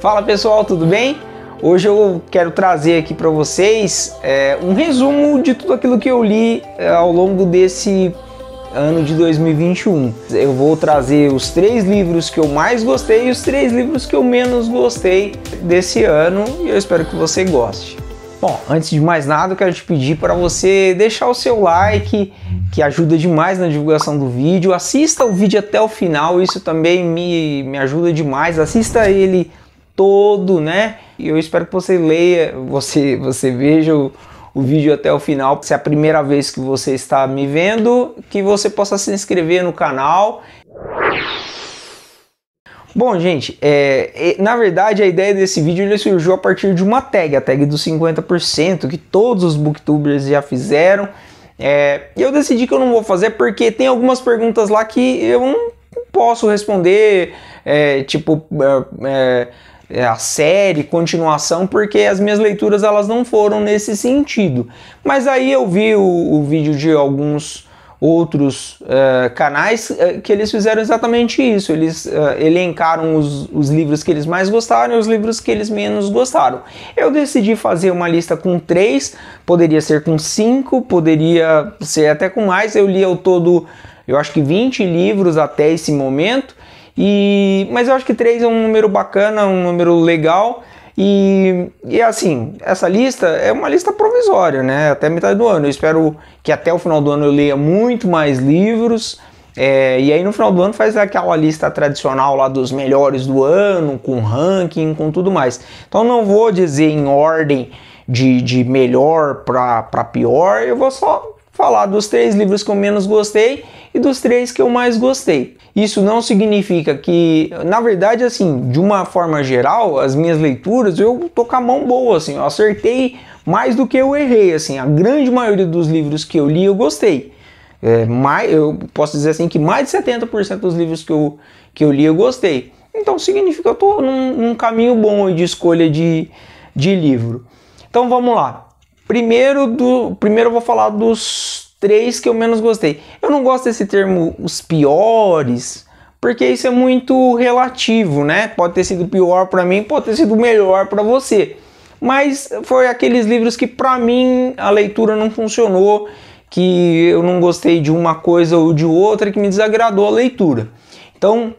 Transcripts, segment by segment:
Fala pessoal, tudo bem? Hoje eu quero trazer aqui para vocês é, um resumo de tudo aquilo que eu li é, ao longo desse ano de 2021. Eu vou trazer os três livros que eu mais gostei e os três livros que eu menos gostei desse ano e eu espero que você goste. Bom, antes de mais nada, eu quero te pedir para você deixar o seu like, que ajuda demais na divulgação do vídeo. Assista o vídeo até o final, isso também me, me ajuda demais. Assista ele todo, né? E eu espero que você leia, você, você veja o, o vídeo até o final. Se é a primeira vez que você está me vendo, que você possa se inscrever no canal. Bom, gente, é, na verdade a ideia desse vídeo ele surgiu a partir de uma tag, a tag dos 50%, que todos os booktubers já fizeram. É, eu decidi que eu não vou fazer porque tem algumas perguntas lá que eu não posso responder, é, tipo é, é, é, a série, continuação, porque as minhas leituras elas não foram nesse sentido. Mas aí eu vi o, o vídeo de alguns outros uh, canais uh, que eles fizeram exatamente isso. Eles uh, elencaram os, os livros que eles mais gostaram e os livros que eles menos gostaram. Eu decidi fazer uma lista com três, poderia ser com cinco, poderia ser até com mais. Eu li ao todo, eu acho que 20 livros até esse momento. E, mas eu acho que 3 é um número bacana, um número legal. E, e assim, essa lista é uma lista provisória, né? Até metade do ano. Eu espero que até o final do ano eu leia muito mais livros. É, e aí no final do ano faz aquela lista tradicional lá dos melhores do ano, com ranking, com tudo mais. Então não vou dizer em ordem de, de melhor para pior, eu vou só falar dos três livros que eu menos gostei e dos três que eu mais gostei. Isso não significa que, na verdade, assim, de uma forma geral, as minhas leituras eu tô com a mão boa, assim, eu acertei mais do que eu errei, assim, a grande maioria dos livros que eu li eu gostei. É, mais, eu posso dizer assim que mais de 70% dos livros que eu, que eu li eu gostei. Então significa que eu estou num, num, caminho bom de escolha de, de livro. Então vamos lá. Primeiro, do, primeiro eu vou falar dos três que eu menos gostei. Eu não gosto desse termo os piores, porque isso é muito relativo, né? Pode ter sido pior para mim, pode ter sido melhor para você. Mas foi aqueles livros que para mim a leitura não funcionou, que eu não gostei de uma coisa ou de outra que me desagradou a leitura. Então,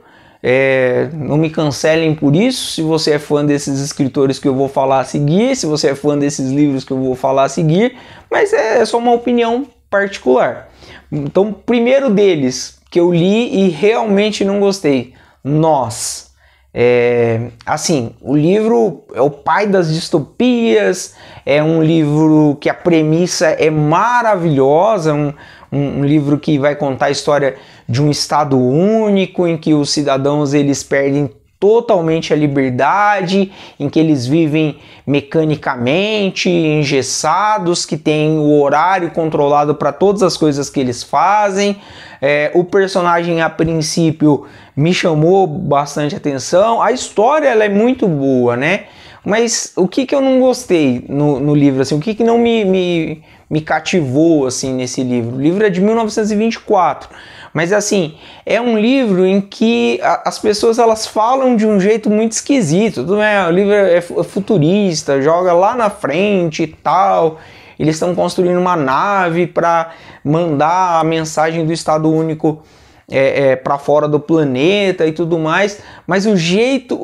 é, não me cancelem por isso. Se você é fã desses escritores que eu vou falar a seguir, se você é fã desses livros que eu vou falar a seguir, mas é, é só uma opinião particular. Então, primeiro deles que eu li e realmente não gostei, Nós. É, assim, o livro é o pai das distopias, é um livro que a premissa é maravilhosa, um, um, um livro que vai contar a história de um estado único em que os cidadãos eles perdem totalmente a liberdade, em que eles vivem mecanicamente, engessados, que tem o horário controlado para todas as coisas que eles fazem. É, o personagem, a princípio, me chamou bastante atenção. A história ela é muito boa, né? Mas o que, que eu não gostei no, no livro, assim, o que, que não me, me, me cativou assim nesse livro? O livro é de 1924 mas assim, é um livro em que a, as pessoas elas falam de um jeito muito esquisito. Tudo é, o livro é, é futurista, joga lá na frente e tal. Eles estão construindo uma nave para mandar a mensagem do Estado Único é, é, para fora do planeta e tudo mais. Mas o jeito,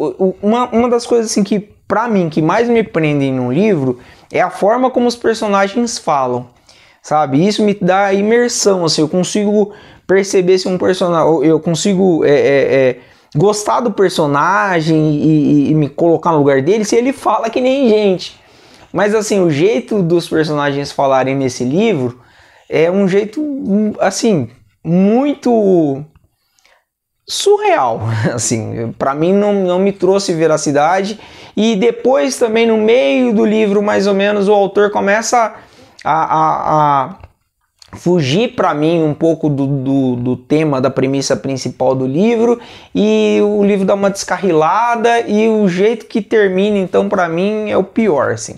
uma, uma das coisas assim que para mim que mais me prendem no livro é a forma como os personagens falam, sabe? Isso me dá imersão, assim, eu consigo perceber se um personagem. Eu consigo é, é, é, gostar do personagem e, e, me colocar no lugar dele se ele fala que nem gente. Mas assim, o jeito dos personagens falarem nesse livro é um jeito hum, assim muito surreal, assim, para mim não, não me trouxe veracidade e depois também no meio do livro mais ou menos o autor começa a, a, a fugir para mim um pouco do, do, do, tema, da premissa principal do livro, e o livro dá uma descarrilada e o jeito que termina, então, para mim é o pior, assim.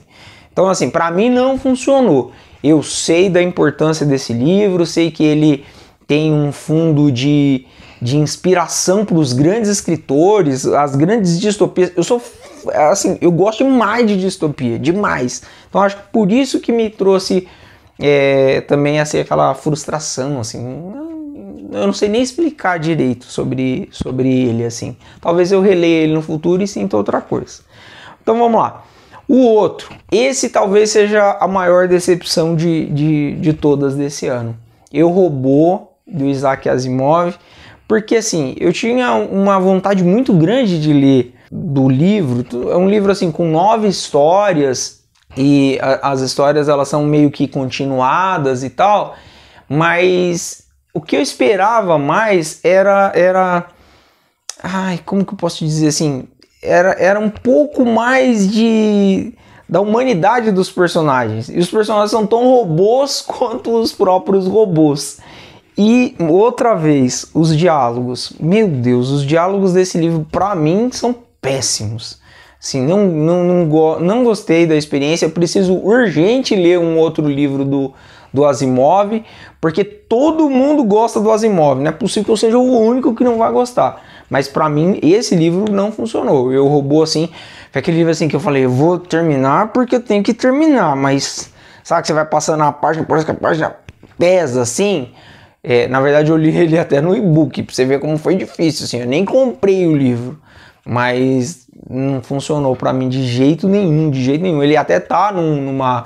Então, assim, para mim não funcionou. Eu sei da importância desse livro, sei que ele tem um fundo de, de inspiração para os grandes escritores, as grandes distopias. Eu sou assim, eu gosto demais de distopia, demais. Então acho que por isso que me trouxe é, também assim, aquela frustração, assim, eu não sei nem explicar direito sobre, sobre ele, assim. Talvez eu releia ele no futuro e sinta outra coisa. Então vamos lá. O outro, esse talvez seja a maior decepção de, de, de todas desse ano. Eu roubou do Isaac Asimov, porque assim, eu tinha uma vontade muito grande de ler do livro. É um livro assim com nove histórias, e a, as histórias elas são meio que continuadas e tal, mas o que eu esperava mais era era ai, como que eu posso dizer assim, era, era um pouco mais de da humanidade dos personagens. E os personagens são tão robôs quanto os próprios robôs. E outra vez, os diálogos. Meu Deus, os diálogos desse livro para mim são péssimos. Assim, não, não, não, go não gostei da experiência, preciso urgente ler um outro livro do, do Asimov, porque todo mundo gosta do Asimov, não é possível que eu seja o único que não vai gostar. Mas para mim, esse livro não funcionou. Eu roubou assim, foi aquele livro assim que eu falei, eu vou terminar porque eu tenho que terminar, mas sabe que você vai passando a página, parece que a página pesa assim. É, na verdade, eu li ele até no e-book, pra você ver como foi difícil, assim, eu nem comprei o livro. Mas não funcionou para mim de jeito nenhum, de jeito nenhum. Ele até tá num, numa,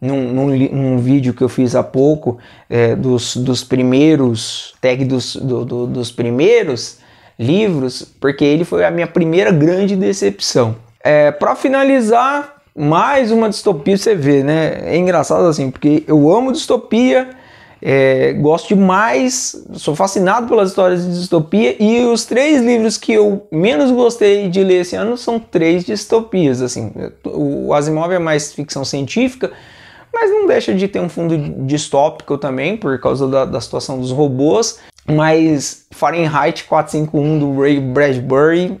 num, num, num vídeo que eu fiz há pouco é, dos, dos primeiros, tag dos, do, do, dos primeiros livros, porque ele foi a minha primeira grande decepção. É, para finalizar, mais uma distopia você vê, né? É engraçado assim, porque eu amo distopia, é, gosto demais, sou fascinado pelas histórias de distopia e os três livros que eu menos gostei de ler esse ano são três distopias. Assim, o Asimov é mais ficção científica, mas não deixa de ter um fundo distópico também por causa da, da situação dos robôs. Mas Fahrenheit 451 do Ray Bradbury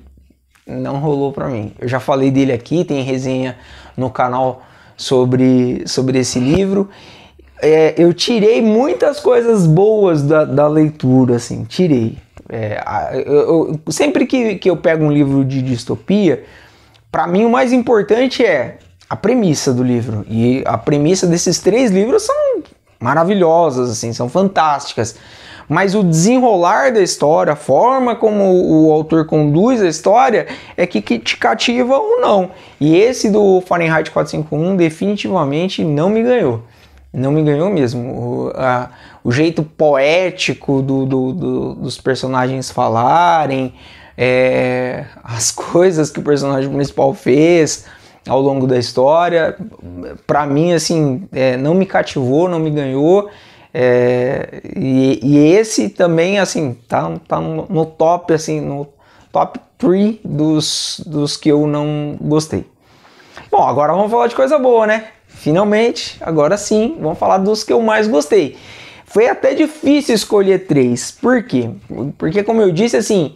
não rolou para mim. Eu já falei dele aqui, tem resenha no canal sobre, sobre esse livro é, eu tirei muitas coisas boas da, da leitura, assim, tirei. É, eu, eu, sempre que, que eu pego um livro de distopia, para mim o mais importante é a premissa do livro. E a premissa desses três livros são maravilhosas, assim, são fantásticas. Mas o desenrolar da história, a forma como o autor conduz a história, é que, que te cativa ou não. E esse do Fahrenheit 451 definitivamente não me ganhou. Não me ganhou mesmo. O, a, o jeito poético do, do, do, dos personagens falarem, é, as coisas que o personagem principal fez ao longo da história, para mim, assim, é, não me cativou, não me ganhou. É, e, e, esse também, assim, tá, tá no, top, assim, no top 3 dos, dos que eu não gostei. Bom, agora vamos falar de coisa boa, né? finalmente, agora sim, vamos falar dos que eu mais gostei. Foi até difícil escolher três, por quê? Porque, como eu disse, assim,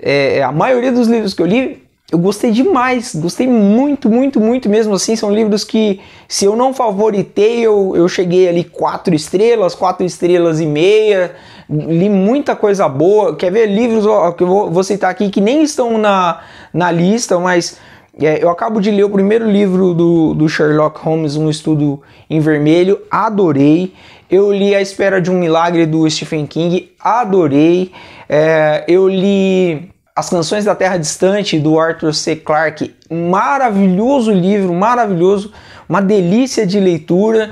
é, a maioria dos livros que eu li, eu gostei demais, gostei muito, muito, muito mesmo. Assim, são livros que, se eu não favoritei, eu, eu cheguei ali quatro estrelas, quatro estrelas e meia, li muita coisa boa. Quer ver livros ó, que eu vou, vou citar aqui que nem estão na, na lista, mas é, eu acabo de ler o primeiro livro do, do, Sherlock Holmes, Um Estudo em Vermelho, adorei. Eu li A Espera de um Milagre do Stephen King, adorei. É, eu li As Canções da Terra Distante do Arthur C. Clarke, maravilhoso livro, maravilhoso, uma delícia de leitura.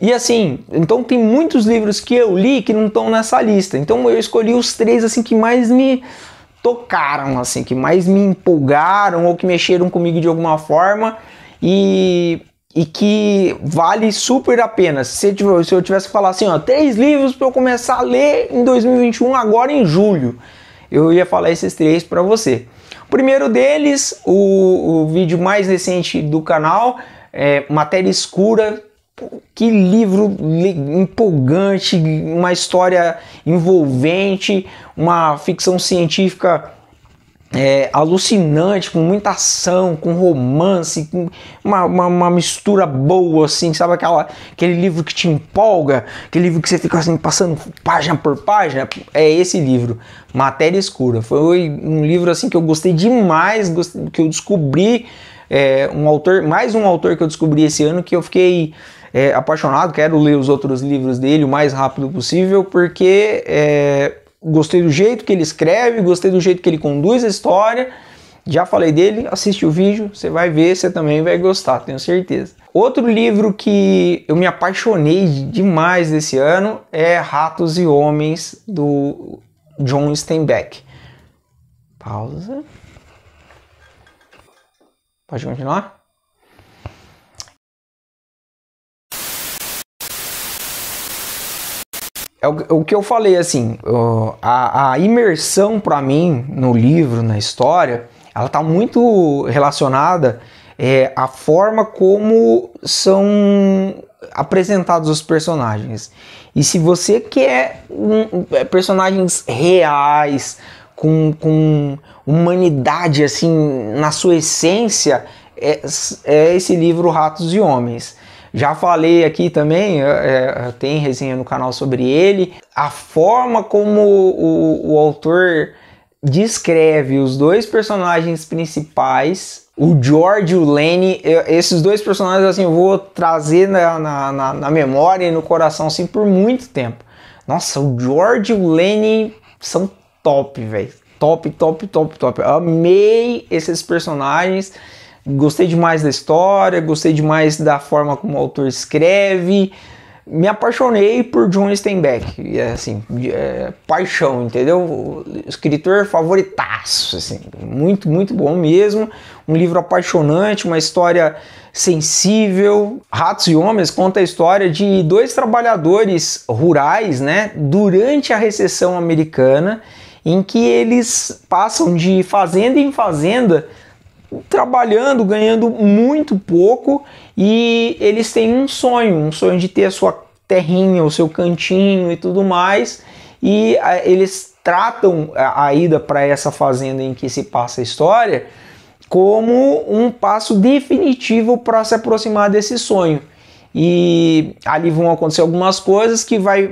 E assim, então tem muitos livros que eu li que não estão nessa lista. Então eu escolhi os três assim que mais me tocaram, assim, que mais me empolgaram ou que mexeram comigo de alguma forma e, e que vale super a pena. Se, eu, se eu tivesse que falar assim, ó, três livros para eu começar a ler em 2021, agora em julho, eu ia falar esses três para você. O primeiro deles, o, o vídeo mais recente do canal, é Matéria Escura, que livro empolgante, uma história envolvente, uma ficção científica é, alucinante, com muita ação, com romance, com uma, uma, uma, mistura boa, assim, sabe aquela, aquele livro que te empolga, aquele livro que você fica assim passando página por página, é esse livro, Matéria Escura. Foi um livro assim que eu gostei demais, que eu descobri é, um autor, mais um autor que eu descobri esse ano que eu fiquei é, apaixonado, quero ler os outros livros dele o mais rápido possível, porque é, gostei do jeito que ele escreve, gostei do jeito que ele conduz a história. Já falei dele, assiste o vídeo, você vai ver, você também vai gostar, tenho certeza. Outro livro que eu me apaixonei demais desse ano é Ratos e Homens, do John Steinbeck. Pausa. Pode continuar? é o, que eu falei, assim, a, a imersão para mim no livro, na história, ela tá muito relacionada é, à forma como são apresentados os personagens. E se você quer um, é, personagens reais, com, com humanidade assim na sua essência, é, é esse livro Ratos e Homens. Já falei aqui também, é, é, tem resenha no canal sobre ele. A forma como o, o autor descreve os dois personagens principais, o George e o Lenny, esses dois personagens assim, eu vou trazer na, na, na, memória e no coração assim, por muito tempo. Nossa, o George e o Lenny são top, velho. Top, top, top, top. Amei esses personagens. Gostei demais da história, gostei demais da forma como o autor escreve. Me apaixonei por John Steinbeck, assim, é, paixão, entendeu? escritor favoritaço, assim, muito, muito bom mesmo. Um livro apaixonante, uma história sensível. Ratos e Homens conta a história de dois trabalhadores rurais, né, durante a recessão americana, em que eles passam de fazenda em fazenda trabalhando, ganhando muito pouco e eles têm um sonho, um sonho de ter a sua terrinha, o seu cantinho e tudo mais. E eles tratam a, a ida para essa fazenda em que se passa a história como um passo definitivo para se aproximar desse sonho. E ali vão acontecer algumas coisas que vai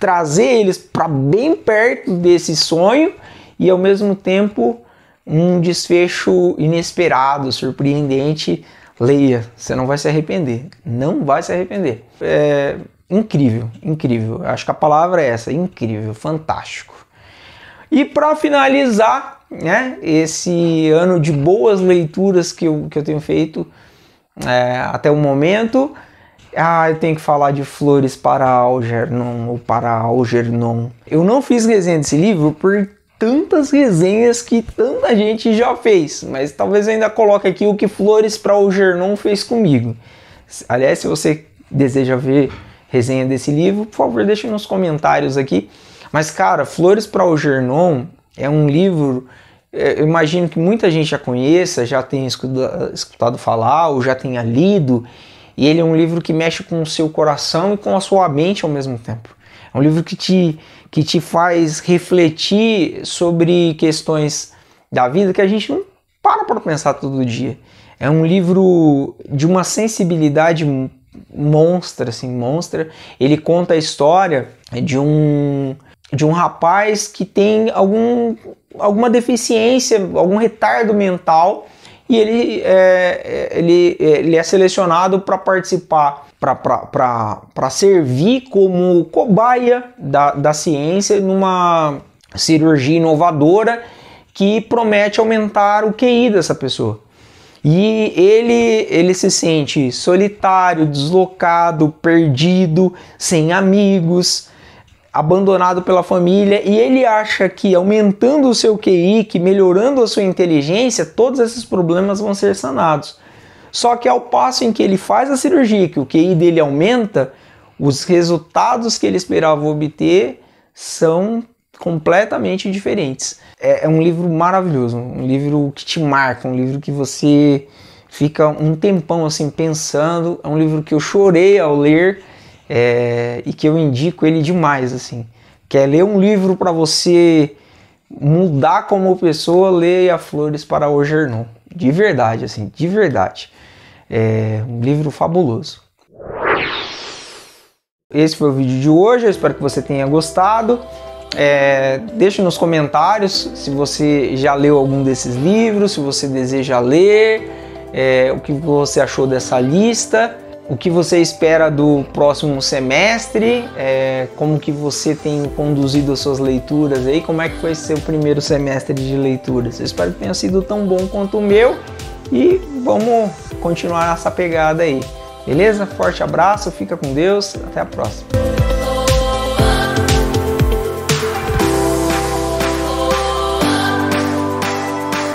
trazer eles para bem perto desse sonho e ao mesmo tempo um desfecho inesperado, surpreendente, leia, você não vai se arrepender, não vai se arrepender. É incrível, incrível. Acho que a palavra é essa, incrível, fantástico. E para finalizar, né, esse ano de boas leituras que eu, que eu tenho feito é, até o momento, ah, eu tenho que falar de Flores para Algernon ou para Algernon. Eu não fiz resenha desse livro porque tantas resenhas que tanta gente já fez, mas talvez eu ainda coloque aqui o que Flores para o Gernon fez comigo. Aliás, se você deseja ver resenha desse livro, por favor, deixe nos comentários aqui. Mas cara, Flores para o Gernon é um livro, é, eu imagino que muita gente já conheça, já tenha escutado falar ou já tenha lido, e ele é um livro que mexe com o seu coração e com a sua mente ao mesmo tempo. É um livro que te que te faz refletir sobre questões da vida que a gente não para para pensar todo dia. É um livro de uma sensibilidade monstra, assim, monstra. Ele conta a história de um de um rapaz que tem algum, alguma deficiência, algum retardo mental e ele é, é ele, é, ele é selecionado para participar para servir como cobaia da, da ciência numa cirurgia inovadora que promete aumentar o QI dessa pessoa. E ele, ele se sente solitário, deslocado, perdido, sem amigos, abandonado pela família e ele acha que aumentando o seu QI, que melhorando a sua inteligência, todos esses problemas vão ser sanados. Só que ao passo em que ele faz a cirurgia, que o QI dele aumenta, os resultados que ele esperava obter são completamente diferentes. É, é, um livro maravilhoso, um livro que te marca, um livro que você fica um tempão assim pensando. É um livro que eu chorei ao ler é, e que eu indico ele demais assim. Quer ler um livro para você mudar como pessoa, leia Flores para o Jornal, De verdade, assim, de verdade. É um livro fabuloso. Esse foi o vídeo de hoje, eu espero que você tenha gostado. É, deixe nos comentários se você já leu algum desses livros, se você deseja ler, é, o que você achou dessa lista, o que você espera do próximo semestre, é, como que você tem conduzido as suas leituras aí, como é que foi seu primeiro semestre de leituras. Eu espero que tenha sido tão bom quanto o meu. E vamos continuar essa pegada aí. Beleza? Forte abraço, fica com Deus, até a próxima.